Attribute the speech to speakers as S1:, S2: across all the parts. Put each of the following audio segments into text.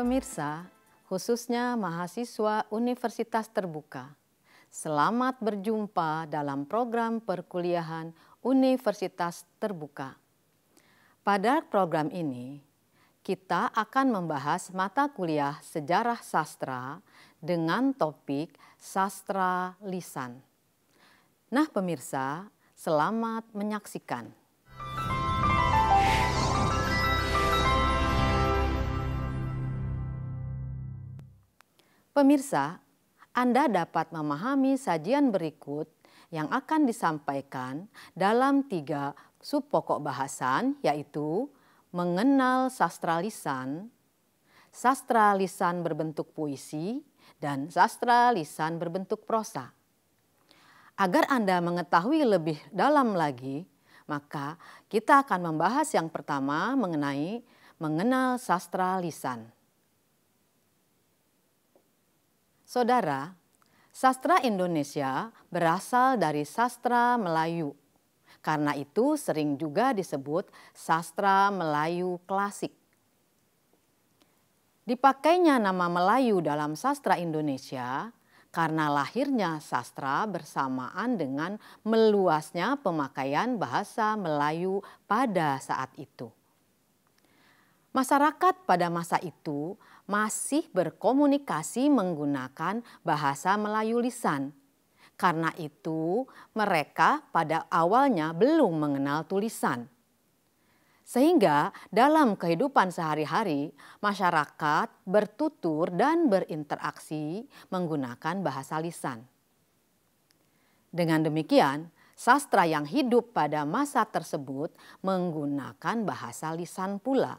S1: Pemirsa, khususnya mahasiswa Universitas Terbuka, selamat berjumpa dalam program perkuliahan Universitas Terbuka. Pada program ini, kita akan membahas mata kuliah Sejarah Sastra dengan topik Sastra Lisan. Nah pemirsa, selamat menyaksikan. Pemirsa, Anda dapat memahami sajian berikut yang akan disampaikan dalam tiga sub pokok bahasan yaitu mengenal sastra lisan, sastra lisan berbentuk puisi, dan sastra lisan berbentuk prosa. Agar Anda mengetahui lebih dalam lagi, maka kita akan membahas yang pertama mengenai mengenal sastra lisan. Saudara, sastra Indonesia berasal dari sastra Melayu. Karena itu sering juga disebut sastra Melayu klasik. Dipakainya nama Melayu dalam sastra Indonesia karena lahirnya sastra bersamaan dengan meluasnya pemakaian bahasa Melayu pada saat itu. Masyarakat pada masa itu masih berkomunikasi menggunakan bahasa Melayu lisan. Karena itu, mereka pada awalnya belum mengenal tulisan. Sehingga dalam kehidupan sehari-hari, masyarakat bertutur dan berinteraksi menggunakan bahasa lisan. Dengan demikian, sastra yang hidup pada masa tersebut menggunakan bahasa lisan pula.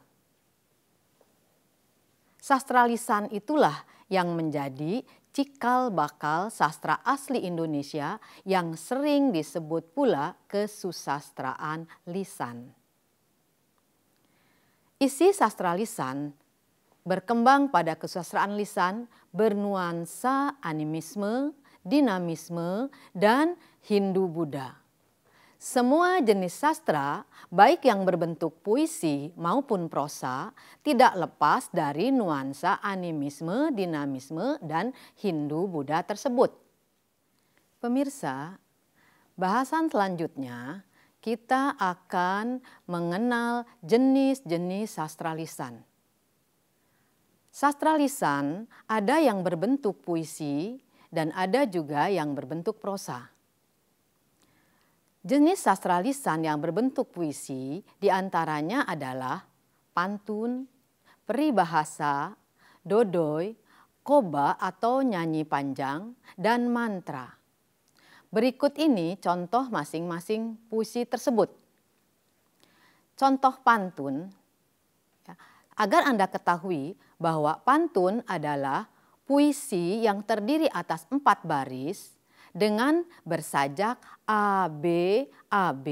S1: Sastra lisan itulah yang menjadi cikal bakal sastra asli Indonesia yang sering disebut pula kesusastraan lisan. Isi sastra lisan berkembang pada kesusastraan lisan bernuansa animisme, dinamisme, dan Hindu-Buddha. Semua jenis sastra, baik yang berbentuk puisi maupun prosa, tidak lepas dari nuansa animisme, dinamisme, dan Hindu-Buddha tersebut. Pemirsa, bahasan selanjutnya kita akan mengenal jenis-jenis sastra lisan. Sastra lisan ada yang berbentuk puisi dan ada juga yang berbentuk prosa. Jenis sastra lisan yang berbentuk puisi diantaranya adalah pantun, peribahasa, dodoy, koba atau nyanyi panjang, dan mantra. Berikut ini contoh masing-masing puisi tersebut. Contoh pantun, ya, agar Anda ketahui bahwa pantun adalah puisi yang terdiri atas empat baris, dengan bersajak AB AB,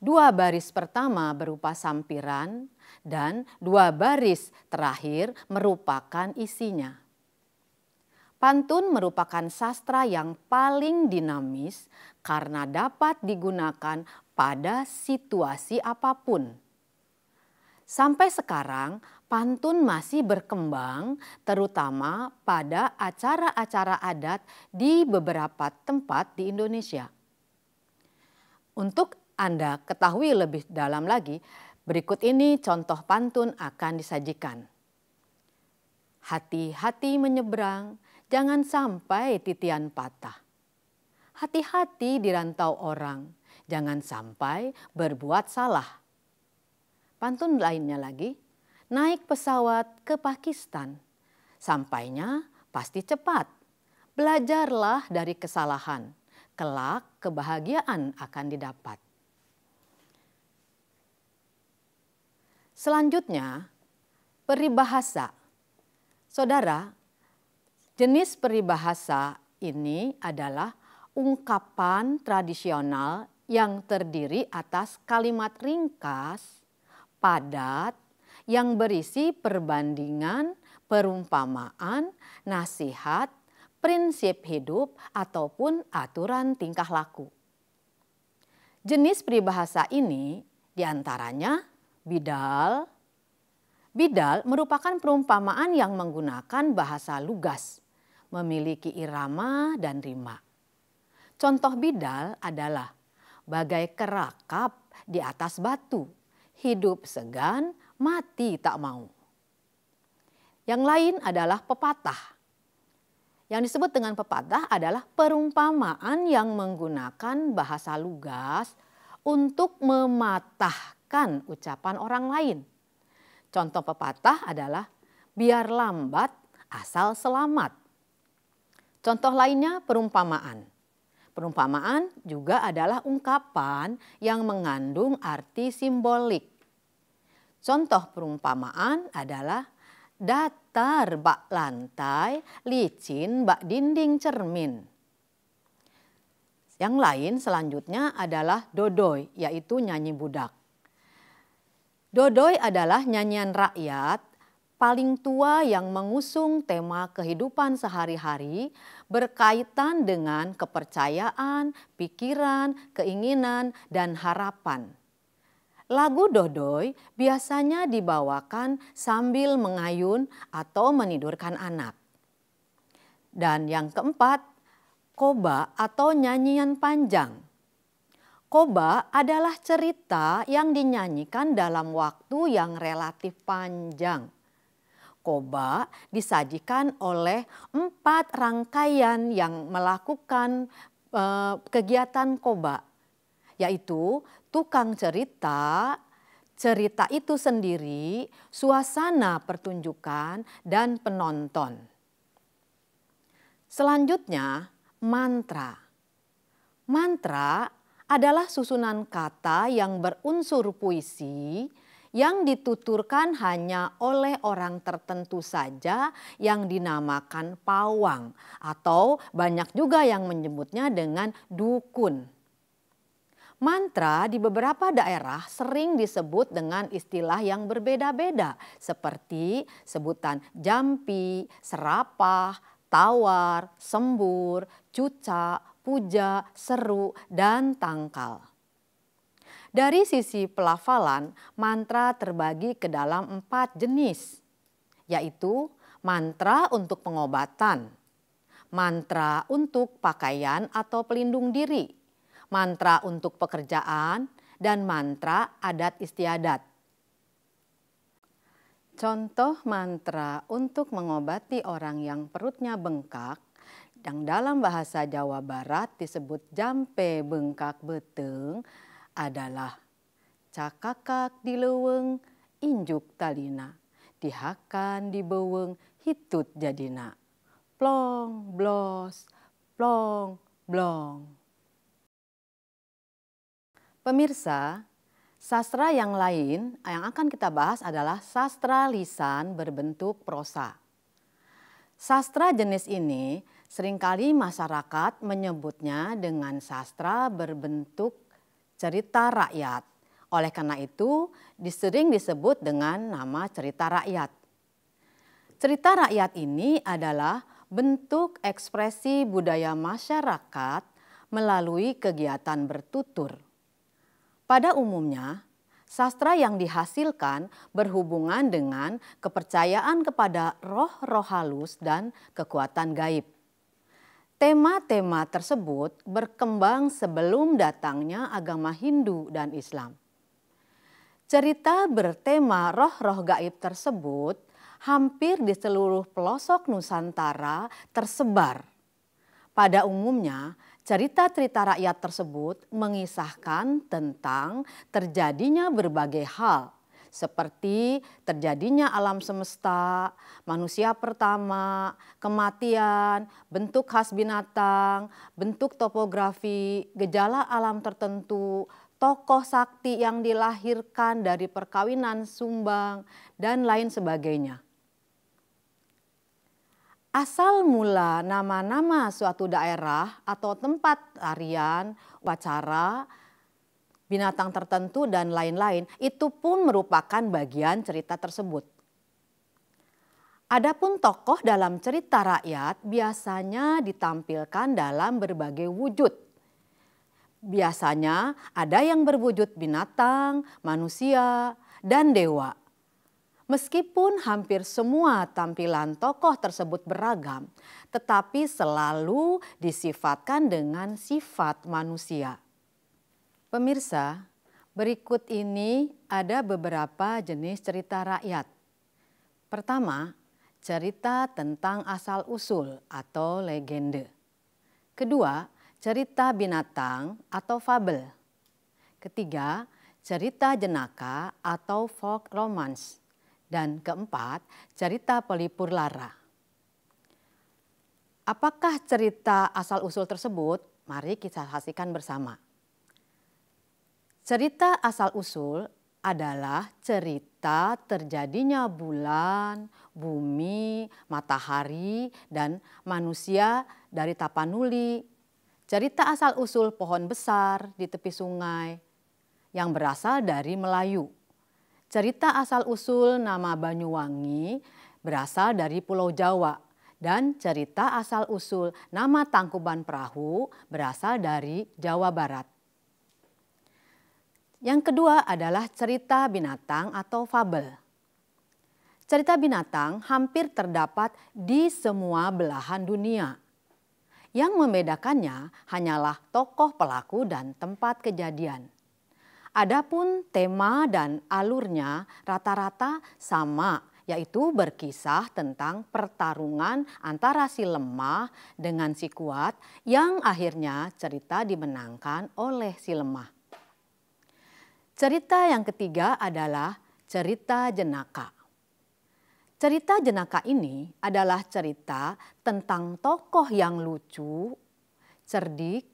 S1: dua baris pertama berupa sampiran dan dua baris terakhir merupakan isinya. Pantun merupakan sastra yang paling dinamis karena dapat digunakan pada situasi apapun. Sampai sekarang, pantun masih berkembang terutama pada acara-acara adat di beberapa tempat di Indonesia. Untuk Anda ketahui lebih dalam lagi, berikut ini contoh pantun akan disajikan. Hati-hati menyeberang, jangan sampai titian patah. Hati-hati dirantau orang, jangan sampai berbuat salah. Pantun lainnya lagi, naik pesawat ke Pakistan. Sampainya pasti cepat. Belajarlah dari kesalahan. Kelak kebahagiaan akan didapat. Selanjutnya, peribahasa. Saudara, jenis peribahasa ini adalah ungkapan tradisional yang terdiri atas kalimat ringkas, padat, yang berisi perbandingan, perumpamaan, nasihat, prinsip hidup, ataupun aturan tingkah laku. Jenis peribahasa ini diantaranya bidal. Bidal merupakan perumpamaan yang menggunakan bahasa lugas, memiliki irama dan rima. Contoh bidal adalah bagai kerakap di atas batu, hidup segan mati tak mau. Yang lain adalah pepatah. Yang disebut dengan pepatah adalah perumpamaan yang menggunakan bahasa lugas untuk mematahkan ucapan orang lain. Contoh pepatah adalah biar lambat asal selamat. Contoh lainnya perumpamaan. Perumpamaan juga adalah ungkapan yang mengandung arti simbolik. Contoh perumpamaan adalah datar bak lantai, licin bak dinding cermin. Yang lain selanjutnya adalah dodoy, yaitu nyanyi budak. Dodoy adalah nyanyian rakyat paling tua yang mengusung tema kehidupan sehari-hari berkaitan dengan kepercayaan, pikiran, keinginan, dan harapan. Lagu dodoy biasanya dibawakan sambil mengayun atau menidurkan anak. Dan yang keempat, koba atau nyanyian panjang. Koba adalah cerita yang dinyanyikan dalam waktu yang relatif panjang. Koba disajikan oleh empat rangkaian yang melakukan eh, kegiatan koba, yaitu tukang cerita, cerita itu sendiri, suasana pertunjukan, dan penonton. Selanjutnya, mantra. Mantra adalah susunan kata yang berunsur puisi yang dituturkan hanya oleh orang tertentu saja yang dinamakan pawang atau banyak juga yang menyebutnya dengan dukun. Mantra di beberapa daerah sering disebut dengan istilah yang berbeda-beda seperti sebutan jampi, serapah, tawar, sembur, cuca, puja, seru, dan tangkal. Dari sisi pelafalan, mantra terbagi ke dalam empat jenis, yaitu mantra untuk pengobatan, mantra untuk pakaian atau pelindung diri, mantra untuk pekerjaan, dan mantra adat istiadat. Contoh mantra untuk mengobati orang yang perutnya bengkak yang dalam bahasa Jawa Barat disebut jampe bengkak beteng adalah cakakak di leweng, injuk talina, dihakan di dibeweng hitut jadina. Plong, blos, plong, blong. Pemirsa, sastra yang lain yang akan kita bahas adalah sastra lisan berbentuk prosa. Sastra jenis ini seringkali masyarakat menyebutnya dengan sastra berbentuk cerita rakyat. Oleh karena itu, disering disebut dengan nama cerita rakyat. Cerita rakyat ini adalah bentuk ekspresi budaya masyarakat melalui kegiatan bertutur. Pada umumnya, sastra yang dihasilkan berhubungan dengan kepercayaan kepada roh-roh halus dan kekuatan gaib. Tema-tema tersebut berkembang sebelum datangnya agama Hindu dan Islam. Cerita bertema roh-roh gaib tersebut hampir di seluruh pelosok Nusantara tersebar. Pada umumnya, Cerita-cerita rakyat tersebut mengisahkan tentang terjadinya berbagai hal seperti terjadinya alam semesta, manusia pertama, kematian, bentuk khas binatang, bentuk topografi, gejala alam tertentu, tokoh sakti yang dilahirkan dari perkawinan sumbang, dan lain sebagainya. Asal mula nama-nama suatu daerah atau tempat tarian, wacara, binatang tertentu, dan lain-lain, itu pun merupakan bagian cerita tersebut. Adapun tokoh dalam cerita rakyat biasanya ditampilkan dalam berbagai wujud. Biasanya ada yang berwujud binatang, manusia, dan dewa. Meskipun hampir semua tampilan tokoh tersebut beragam, tetapi selalu disifatkan dengan sifat manusia. Pemirsa, berikut ini ada beberapa jenis cerita rakyat. Pertama, cerita tentang asal-usul atau legende. Kedua, cerita binatang atau fabel. Ketiga, cerita jenaka atau folk romance. Dan keempat, cerita pelipur lara. Apakah cerita asal-usul tersebut? Mari kita saksikan bersama. Cerita asal-usul adalah cerita terjadinya bulan, bumi, matahari, dan manusia dari Tapanuli. Cerita asal-usul pohon besar di tepi sungai yang berasal dari Melayu. Cerita asal-usul nama Banyuwangi berasal dari Pulau Jawa dan cerita asal-usul nama Tangkuban Perahu berasal dari Jawa Barat. Yang kedua adalah cerita binatang atau fabel. Cerita binatang hampir terdapat di semua belahan dunia. Yang membedakannya hanyalah tokoh pelaku dan tempat kejadian. Adapun tema dan alurnya rata-rata sama, yaitu berkisah tentang pertarungan antara si lemah dengan si kuat yang akhirnya cerita dimenangkan oleh si lemah. Cerita yang ketiga adalah cerita jenaka. Cerita jenaka ini adalah cerita tentang tokoh yang lucu, cerdik,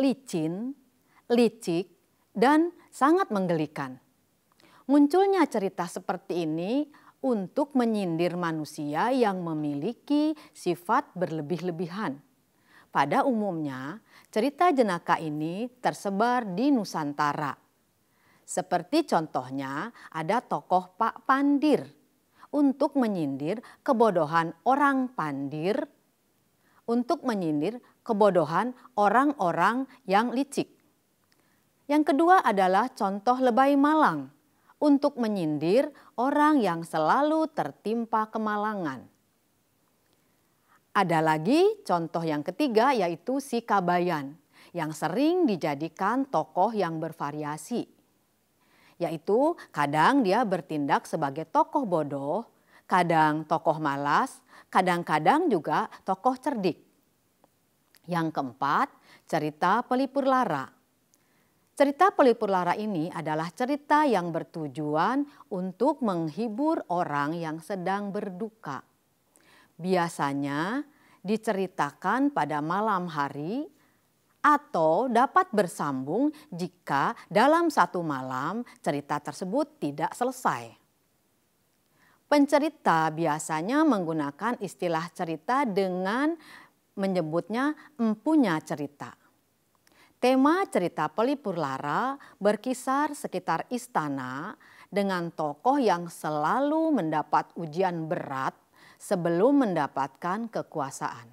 S1: licin, licik, dan sangat menggelikan. Munculnya cerita seperti ini untuk menyindir manusia yang memiliki sifat berlebih-lebihan. Pada umumnya, cerita jenaka ini tersebar di Nusantara. Seperti contohnya ada tokoh Pak Pandir untuk menyindir kebodohan orang Pandir, untuk menyindir kebodohan orang-orang yang licik. Yang kedua adalah contoh lebay malang untuk menyindir orang yang selalu tertimpa kemalangan. Ada lagi contoh yang ketiga yaitu si kabayan yang sering dijadikan tokoh yang bervariasi. Yaitu kadang dia bertindak sebagai tokoh bodoh, kadang tokoh malas, kadang-kadang juga tokoh cerdik. Yang keempat, cerita pelipur lara Cerita Pelipur Lara ini adalah cerita yang bertujuan untuk menghibur orang yang sedang berduka. Biasanya diceritakan pada malam hari atau dapat bersambung jika dalam satu malam cerita tersebut tidak selesai. Pencerita biasanya menggunakan istilah cerita dengan menyebutnya empunya cerita. Tema cerita Pelipur Lara berkisar sekitar istana dengan tokoh yang selalu mendapat ujian berat sebelum mendapatkan kekuasaan.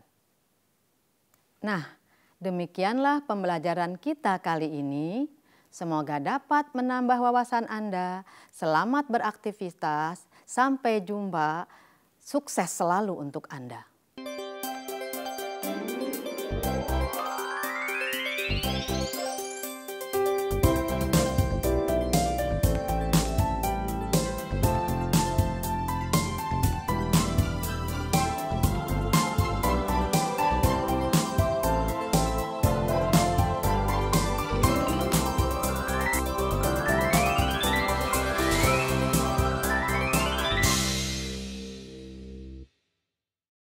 S1: Nah, demikianlah pembelajaran kita kali ini. Semoga dapat menambah wawasan Anda. Selamat beraktivitas, sampai jumpa. Sukses selalu untuk Anda.